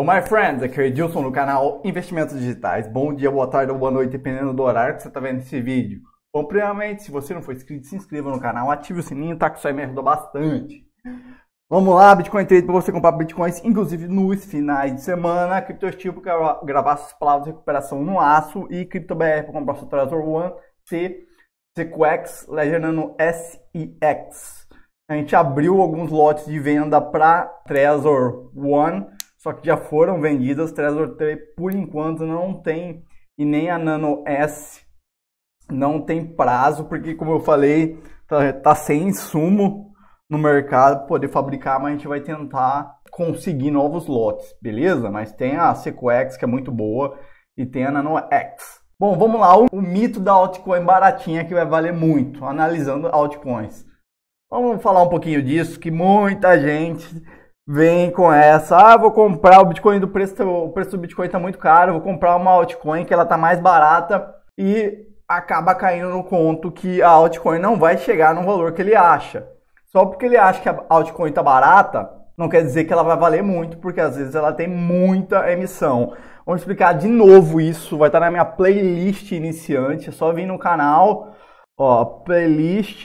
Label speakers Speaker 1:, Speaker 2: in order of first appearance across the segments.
Speaker 1: Hello, my friends! Aqui é o Edilson no canal Investimentos Digitais. Bom dia, boa tarde ou boa noite, dependendo do horário que você está vendo esse vídeo. Bom, primeiramente, se você não for inscrito, se inscreva no canal, ative o sininho, tá? Que isso aí me ajudou bastante. Vamos lá, Bitcoin Trade, para você comprar Bitcoins, inclusive nos finais de semana. CryptoSteel para gravar suas palavras de recuperação no aço e BR para comprar seu Trezor One, C, CQX, Ledger Nano S e X. A gente abriu alguns lotes de venda para Trezor One só que já foram vendidas. Trezor 3 por enquanto não tem, e nem a Nano S não tem prazo, porque como eu falei, tá, tá sem insumo no mercado poder fabricar, mas a gente vai tentar conseguir novos lotes, beleza? Mas tem a Seco X que é muito boa e tem a Nano X. Bom, vamos lá, o, o mito da altcoin baratinha que vai valer muito, analisando altcoins. Vamos falar um pouquinho disso, que muita gente vem com essa, ah, vou comprar o Bitcoin do preço, o preço do Bitcoin tá muito caro, vou comprar uma altcoin que ela tá mais barata e acaba caindo no conto que a altcoin não vai chegar no valor que ele acha. Só porque ele acha que a altcoin tá barata, não quer dizer que ela vai valer muito, porque às vezes ela tem muita emissão. Vamos explicar de novo isso, vai estar tá na minha playlist iniciante, é só vir no canal, ó, playlist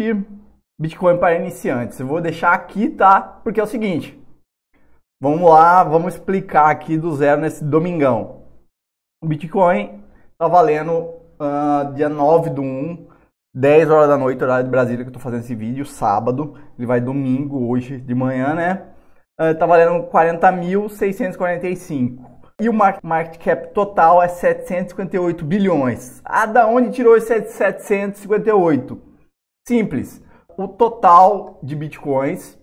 Speaker 1: Bitcoin para iniciantes. Eu vou deixar aqui, tá? Porque é o seguinte, Vamos lá, vamos explicar aqui do zero nesse domingão. O Bitcoin tá valendo uh, dia 9 do 1, 10 horas da noite, horário de Brasília, que eu tô fazendo esse vídeo, sábado. Ele vai domingo, hoje de manhã, né? Uh, tá valendo 40.645. E o market cap total é 758 bilhões. Ah, da onde tirou esse 758? Simples. O total de bitcoins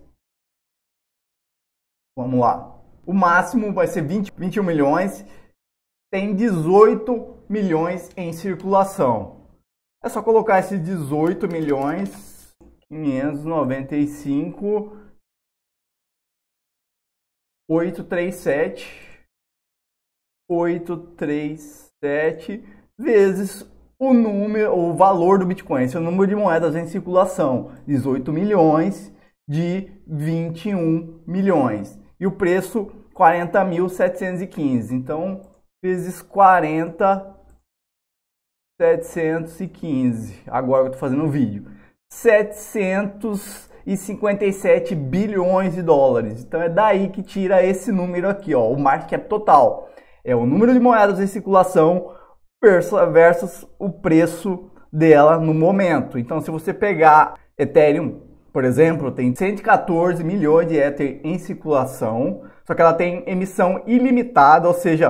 Speaker 1: Vamos lá. O máximo vai ser 20, 21 milhões. Tem 18 milhões em circulação. É só colocar esses 18 milhões 595 837 837 vezes o número, o valor do Bitcoin, esse é o número de moedas em circulação, 18 milhões de 21 milhões e o preço 40.715. Então, vezes 40, 715. Agora eu estou fazendo um vídeo. 757 bilhões de dólares. Então é daí que tira esse número aqui, ó, o market cap total. É o número de moedas em circulação versus o preço dela no momento. Então se você pegar Ethereum por exemplo, tem 114 milhões de Ether em circulação, só que ela tem emissão ilimitada, ou seja,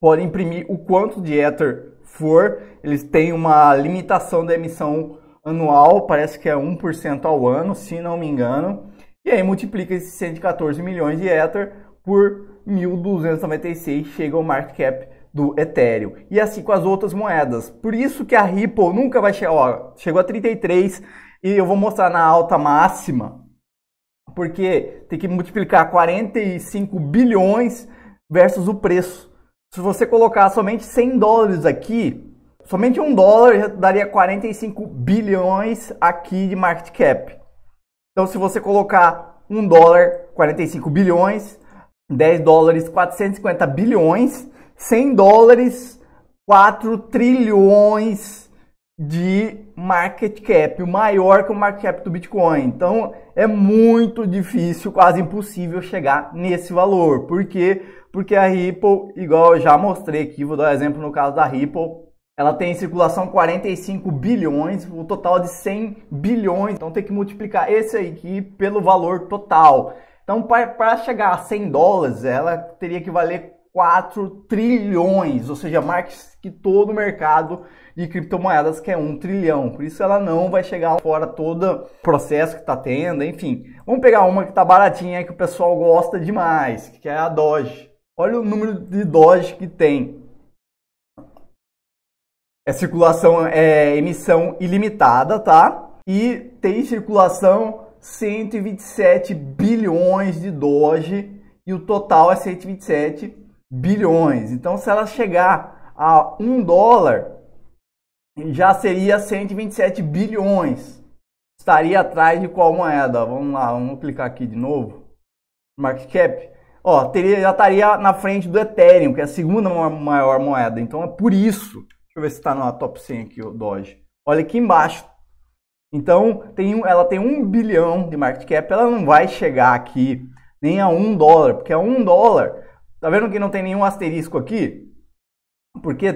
Speaker 1: pode imprimir o quanto de Ether for. Eles têm uma limitação da emissão anual, parece que é 1% ao ano, se não me engano. E aí multiplica esses 114 milhões de Ether por 1.296, chega ao market cap do Ethereum. E assim com as outras moedas. Por isso que a Ripple nunca vai chegar. Ó, chegou a 33, e eu vou mostrar na alta máxima, porque tem que multiplicar 45 bilhões versus o preço. Se você colocar somente 100 dólares aqui, somente um dólar já daria 45 bilhões aqui de market cap. Então, se você colocar um dólar, 45 bilhões, 10 dólares, 450 bilhões, 100 dólares, 4 trilhões de market cap, maior que o market cap do Bitcoin. Então é muito difícil, quase impossível chegar nesse valor. Por quê? Porque a Ripple, igual eu já mostrei aqui, vou dar um exemplo no caso da Ripple, ela tem em circulação 45 bilhões, o um total de 100 bilhões. Então tem que multiplicar esse aqui pelo valor total. Então para chegar a 100 dólares, ela teria que valer 4 trilhões, ou seja, mais que todo o mercado de criptomoedas que é um trilhão. Por isso ela não vai chegar fora todo o processo que está tendo, enfim. Vamos pegar uma que está baratinha que o pessoal gosta demais, que é a Doge. Olha o número de Doge que tem. É circulação, é emissão ilimitada, tá? E tem circulação 127 bilhões de Doge e o total é 127 bilhões. Então, se ela chegar a um dólar, já seria 127 bilhões. Estaria atrás de qual moeda? Vamos lá, vamos clicar aqui de novo. Market cap. Ó, teria, já estaria na frente do Ethereum, que é a segunda maior moeda. Então é por isso. Deixa eu ver se está na top 100 aqui, o Doge. Olha aqui embaixo. Então tem, ela tem um bilhão de market cap. Ela não vai chegar aqui nem a um dólar, porque a um dólar Tá vendo que não tem nenhum asterisco aqui? Porque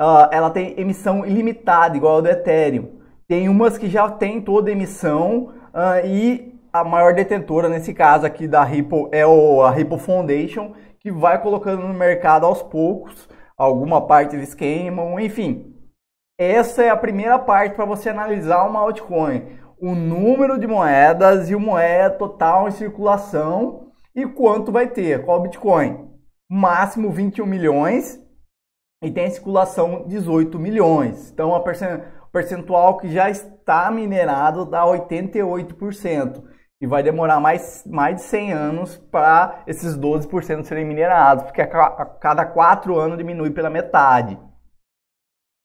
Speaker 1: uh, ela tem emissão ilimitada, igual a do Ethereum. Tem umas que já tem toda emissão uh, e a maior detentora, nesse caso aqui da Ripple, é o, a Ripple Foundation, que vai colocando no mercado aos poucos. Alguma parte eles queimam, enfim. Essa é a primeira parte para você analisar uma altcoin. O número de moedas e o moeda total em circulação e quanto vai ter? Qual Bitcoin? Máximo 21 milhões e tem circulação 18 milhões. Então, a percentual que já está minerado dá 88%. E vai demorar mais, mais de 100 anos para esses 12% serem minerados, porque a cada 4 anos diminui pela metade.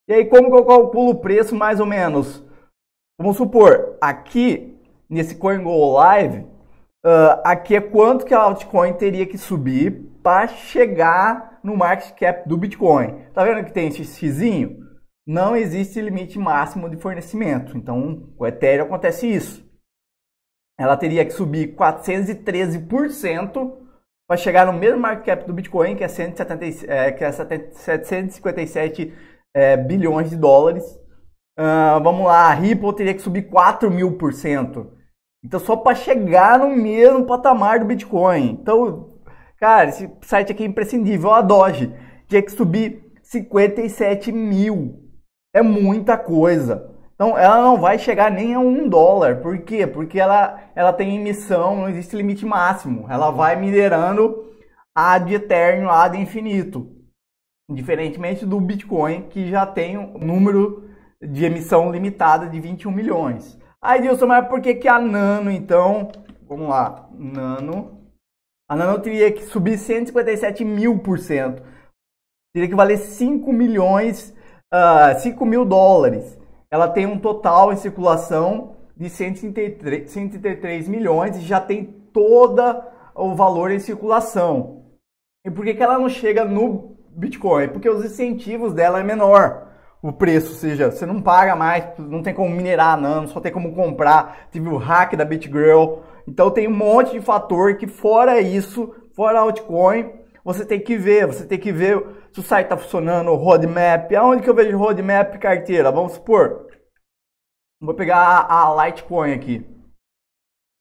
Speaker 1: E aí, como que eu calculo o preço mais ou menos? Vamos supor, aqui nesse CoinGo Live, Uh, aqui é quanto que a altcoin teria que subir para chegar no market cap do Bitcoin. Tá vendo que tem esse xizinho? Não existe limite máximo de fornecimento. Então, o Ethereum acontece isso. Ela teria que subir 413% para chegar no mesmo market cap do Bitcoin, que é, 170, é, que é 757 é, bilhões de dólares. Uh, vamos lá, a Ripple teria que subir 4 mil por cento então, só para chegar no mesmo patamar do Bitcoin. Então, cara, esse site aqui é imprescindível. A Doge tinha que subir 57 mil. É muita coisa. Então, ela não vai chegar nem a um dólar. Por quê? Porque ela, ela tem emissão, não existe limite máximo. Ela vai minerando ad eterno, ad infinito. Diferentemente do Bitcoin, que já tem um número de emissão limitada de 21 milhões. Aí, Dilson, mas por que, que a nano, então? Vamos lá, nano. A nano teria que subir 157 mil por cento. Teria que valer 5 milhões, uh, ah, 5 mil dólares. Ela tem um total em circulação de 133, 133 milhões e já tem toda o valor em circulação. E por que, que ela não chega no Bitcoin? Porque os incentivos dela é menor o preço, ou seja, você não paga mais, não tem como minerar não, só tem como comprar. Tive o hack da BitGirl. Então tem um monte de fator que fora isso, fora altcoin, você tem que ver, você tem que ver se o site está funcionando, roadmap, aonde que eu vejo roadmap carteira, vamos supor. Vou pegar a Litecoin aqui.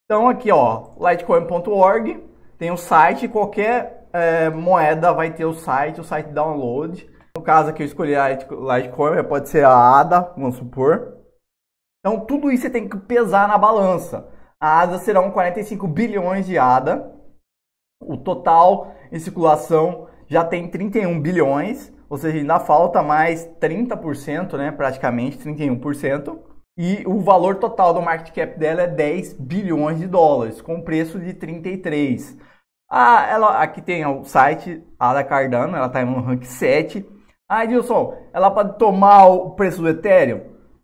Speaker 1: Então aqui ó, litecoin.org, tem um site, qualquer é, moeda vai ter o site, o site download no caso que eu escolhi a Litecoin, pode ser a ADA, vamos supor. Então tudo isso você tem que pesar na balança. A ADA serão 45 bilhões de ADA. O total em circulação já tem 31 bilhões, ou seja, ainda falta mais 30%, né, praticamente 31%. E o valor total do market cap dela é 10 bilhões de dólares, com preço de 33. Ah, ela, aqui tem o site, ada Cardano, ela está em um rank 7. Ah, Edilson, ela pode tomar o preço do Ethereum?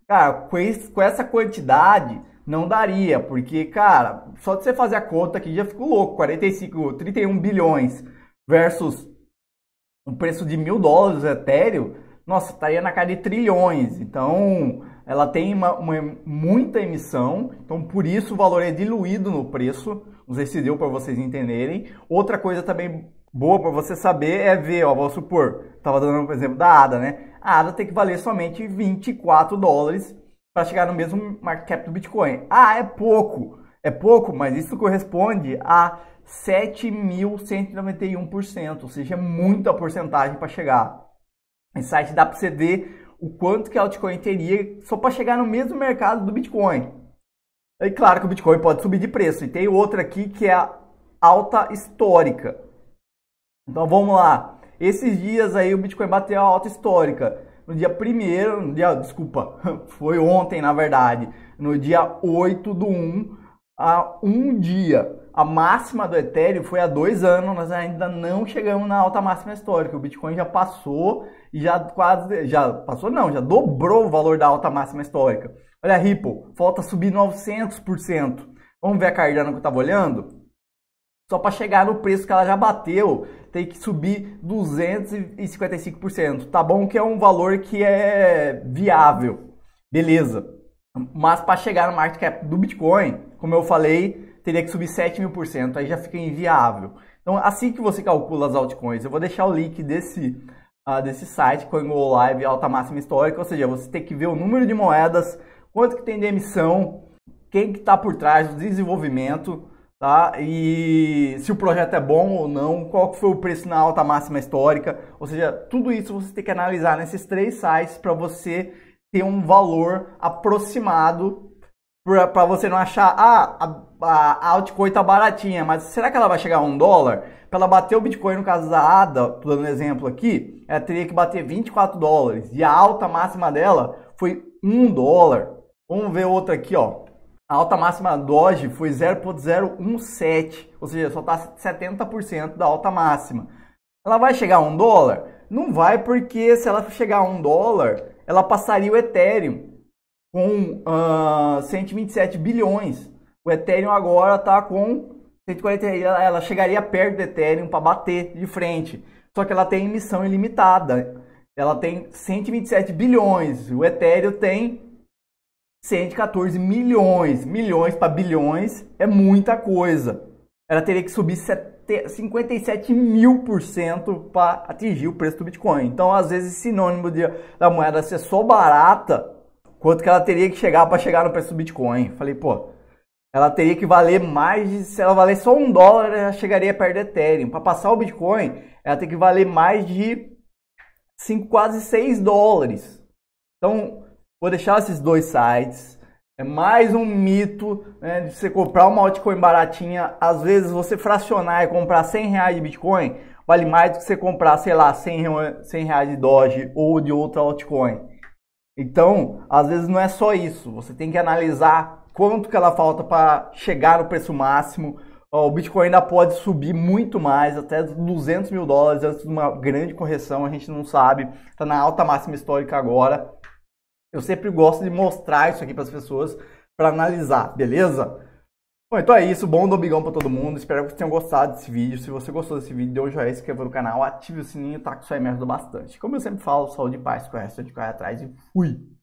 Speaker 1: Cara, com, esse, com essa quantidade não daria, porque, cara, só de você fazer a conta aqui já ficou louco. 45, 31 bilhões versus um preço de mil dólares do Ethereum, nossa, estaria na cara de trilhões. Então, ela tem uma, uma, muita emissão, então por isso o valor é diluído no preço. Não sei se deu para vocês entenderem. Outra coisa também boa para você saber é ver, ó, vou supor, estava dando um exemplo da ADA, né? A ADA tem que valer somente 24 dólares para chegar no mesmo market cap do Bitcoin. Ah, é pouco, é pouco, mas isso corresponde a 7.191%, ou seja, muita porcentagem para chegar. Esse site dá para você ver o quanto que a altcoin teria só para chegar no mesmo mercado do Bitcoin. E claro que o Bitcoin pode subir de preço. E tem outra aqui que é a alta histórica. Então vamos lá. Esses dias aí o Bitcoin bateu a alta histórica. No dia 1 no dia, desculpa, foi ontem na verdade, no dia 8 do 1, a um dia. A máxima do Ethereum foi há dois anos, nós ainda não chegamos na alta máxima histórica. O Bitcoin já passou e já quase. Já passou, não, já dobrou o valor da alta máxima histórica. Olha a Ripple, falta subir 900%. Vamos ver a Cardano que eu estava olhando? Só para chegar no preço que ela já bateu, tem que subir 255%. Tá bom que é um valor que é viável. Beleza. Mas para chegar no market cap do Bitcoin, como eu falei, teria que subir 7 mil por cento, aí já fica inviável. Então, assim que você calcula as altcoins, eu vou deixar o link desse, uh, desse site, CoinGo Live, alta máxima histórica, ou seja, você tem que ver o número de moedas, quanto que tem de emissão, quem que está por trás do desenvolvimento, tá? E se o projeto é bom ou não, qual foi o preço na alta máxima histórica, ou seja, tudo isso você tem que analisar nesses três sites para você ter um valor aproximado para você não achar ah, a, a altcoin tá baratinha, mas será que ela vai chegar a um dólar? Para ela bater o Bitcoin, no caso da ADA, dando um exemplo aqui, ela teria que bater 24 dólares e a alta máxima dela foi um dólar. Vamos ver outra aqui, ó. A alta máxima Doge foi 0,017, ou seja, só está 70% da alta máxima. Ela vai chegar a um dólar? Não vai, porque se ela chegar a um dólar, ela passaria o Ethereum com uh, ah, 127 bilhões. O Ethereum agora está com 140, ela chegaria perto do Ethereum para bater de frente. Só que ela tem emissão ilimitada. Ela tem 127 bilhões, o Ethereum tem 114 milhões. Milhões para bilhões é muita coisa. Ela teria que subir 57 mil por cento para atingir o preço do Bitcoin. Então, às vezes, sinônimo de, da moeda ser só barata, quanto que ela teria que chegar para chegar no preço do Bitcoin? Falei, pô, ela teria que valer mais. De, se ela valer só um dólar, ela chegaria perto do Ethereum. Para passar o Bitcoin, ela tem que valer mais de cinco, quase 6 dólares. Então, Vou deixar esses dois sites. É mais um mito né, de você comprar uma altcoin baratinha. Às vezes você fracionar e comprar 100 reais de Bitcoin vale mais do que você comprar, sei lá, 100, 100 reais de Doge ou de outra altcoin. Então, às vezes não é só isso. Você tem que analisar quanto que ela falta para chegar no preço máximo. O Bitcoin ainda pode subir muito mais, até 200 mil dólares antes de uma grande correção. A gente não sabe. Está na alta máxima histórica agora. Eu sempre gosto de mostrar isso aqui para as pessoas para analisar, beleza? Bom, então é isso. Bom domingão para todo mundo. Espero que vocês tenham gostado desse vídeo. Se você gostou desse vídeo, dê um joinha, se inscreva no canal, ative o sininho, tá? Que isso aí me ajuda bastante. Como eu sempre falo, saúde e paz, com o resto de correr atrás e fui!